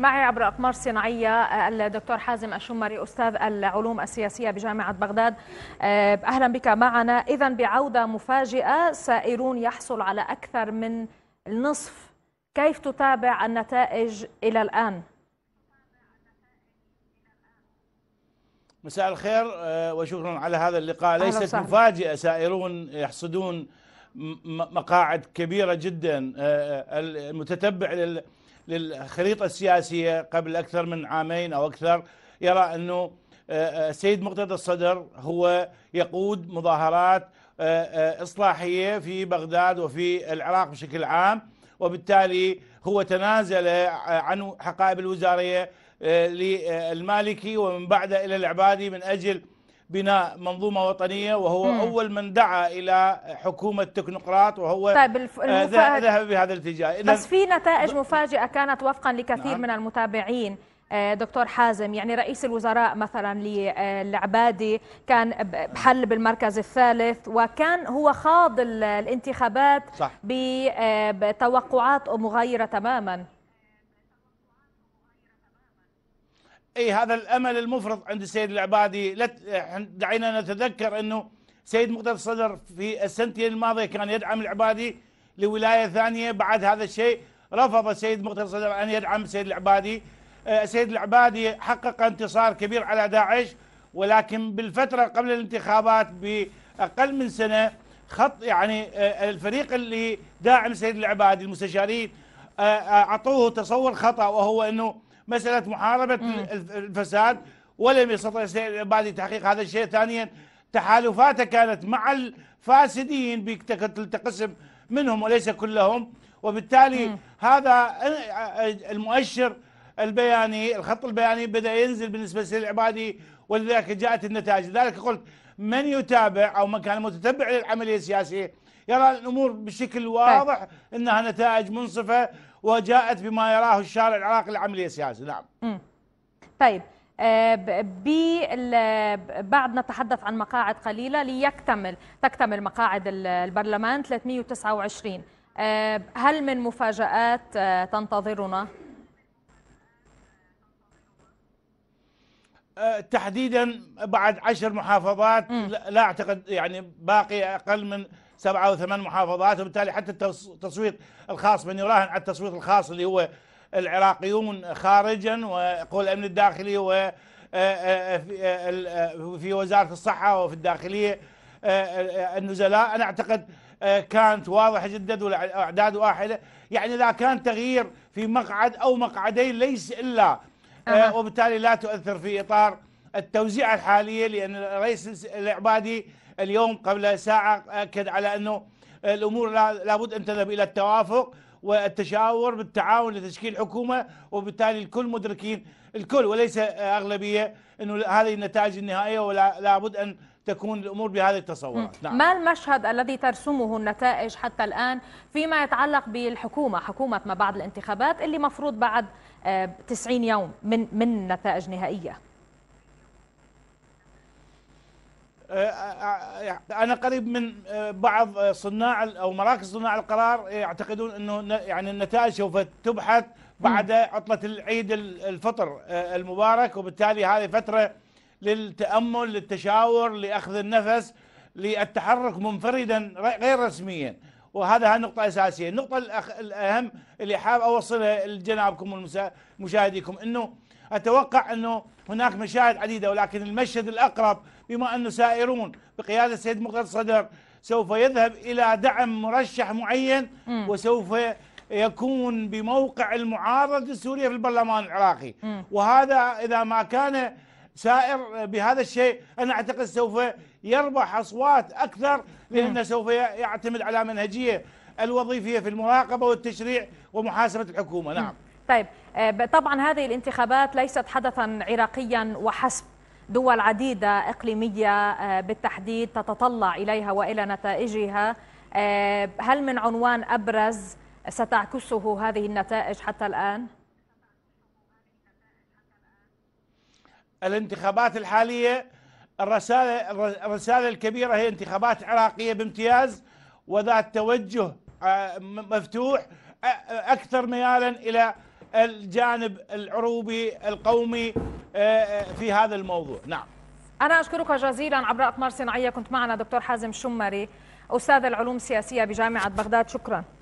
معي عبر أقمار صناعية آه، الدكتور حازم الشمري أستاذ العلوم السياسية بجامعة بغداد آه، أهلا بك معنا إذا بعودة مفاجئة سائرون يحصل على أكثر من النصف كيف تتابع النتائج إلى الآن؟ مساء الخير آه، وشكرا على هذا اللقاء ليست مفاجئة سائرون يحصدون مقاعد كبيرة جدا آه، آه، المتتبع للخريطة السياسية قبل أكثر من عامين أو أكثر يرى أنه السيد آه، مقتدى الصدر هو يقود مظاهرات إصلاحية في بغداد وفي العراق بشكل عام وبالتالي هو تنازل عن حقائب الوزارية للمالكي ومن بعده إلى العبادي من أجل بناء منظومة وطنية وهو مم. أول من دعا إلى حكومة تكنوقراط وهو طيب الف... آه، ذهب بهذا الاتجاه بس في نتائج مفاجئة كانت وفقا لكثير نعم. من المتابعين آه، دكتور حازم يعني رئيس الوزراء مثلا للعبادي آه، كان نعم. بحل بالمركز الثالث وكان هو خاض الانتخابات صح. بتوقعات مغايرة تماما اي هذا الامل المفرط عند السيد العبادي دعينا نتذكر انه سيد مقتدى الصدر في السنتين الماضيه كان يدعم العبادي لولايه ثانيه بعد هذا الشيء رفض السيد مقتدى الصدر ان يدعم السيد العبادي السيد آه، العبادي حقق انتصار كبير على داعش ولكن بالفتره قبل الانتخابات باقل من سنه خط يعني آه، الفريق اللي داعم السيد العبادي المستشارين آه، اعطوه تصور خطا وهو انه مساله محاربه الفساد ولم يستطع بعد تحقيق هذا الشيء ثانيا تحالفاته كانت مع الفاسدين تقسم منهم وليس كلهم وبالتالي مم. هذا المؤشر البياني الخط البياني بدا ينزل بالنسبه للسيد العبادي ولذلك جاءت النتائج لذلك قلت من يتابع او من كان متتبع للعمليه السياسيه يرى الأمور بشكل طيب. واضح أنها نتائج منصفة وجاءت بما يراه الشارع العراقي العملية السياسية نعم م. طيب آه، بعد نتحدث عن مقاعد قليلة ليكتمل تكتمل مقاعد البرلمان 329 آه، هل من مفاجآت آه، تنتظرنا؟ تحديدا بعد عشر محافظات لا اعتقد يعني باقي اقل من سبعة وثمان محافظات وبالتالي حتى التصويت الخاص من يراهن على التصويت الخاص اللي هو العراقيون خارجا وقوى الأمن الداخلي و آه، آه، آه، في وزارة الصحة وفي الداخلية النزلاء أنا أعتقد كانت واضحة جدا والأعداد واحدة يعني إذا كان تغيير في مقعد أو مقعدين ليس إلا وبالتالي لا تؤثر في إطار التوزيع الحاليه لان الرئيس العبادي اليوم قبل ساعه اكد على انه الامور لابد ان تذهب الى التوافق والتشاور بالتعاون لتشكيل حكومه وبالتالي الكل مدركين الكل وليس اغلبيه انه هذه النتائج النهائيه ولا ان تكون الامور بهذه التصورات نعم. ما المشهد الذي ترسمه النتائج حتى الان فيما يتعلق بالحكومه حكومه ما بعد الانتخابات اللي مفروض بعد 90 آه، يوم من من نتائج نهائيه انا قريب من بعض صناع او مراكز صناع القرار يعتقدون انه يعني النتائج سوف تبحث بعد عطله العيد الفطر المبارك وبالتالي هذه فتره للتامل للتشاور لاخذ النفس للتحرك منفردا غير رسميا وهذا النقطة الأساسية النقطة الأهم اللي حاب أوصلها لجنابكم ومشاهديكم أنه أتوقع أنه هناك مشاهد عديدة ولكن المشهد الأقرب بما أنه سائرون بقيادة السيد مقر الصدر سوف يذهب إلى دعم مرشح معين وسوف يكون بموقع المعارضة السورية في البرلمان العراقي وهذا إذا ما كان سائر بهذا الشيء أنا أعتقد سوف يربح أصوات أكثر لأنه سوف يعتمد على منهجية الوظيفية في المراقبة والتشريع ومحاسبة الحكومة نعم طيب آه، طبعا هذه الانتخابات ليست حدثا عراقيا وحسب دول عديدة إقليمية آه، بالتحديد تتطلع إليها وإلى نتائجها آه، هل من عنوان أبرز ستعكسه هذه النتائج حتى الآن؟ الانتخابات الحالية الرسالة, الرسالة الكبيرة هي انتخابات عراقية بامتياز وذات توجه آه، مفتوح أكثر ميالا إلى الجانب العروبي القومي آه، آه، في هذا الموضوع نعم أنا أشكرك جزيلا عبر أقمار صناعية كنت معنا دكتور حازم شمري أستاذ العلوم السياسية بجامعة بغداد شكرا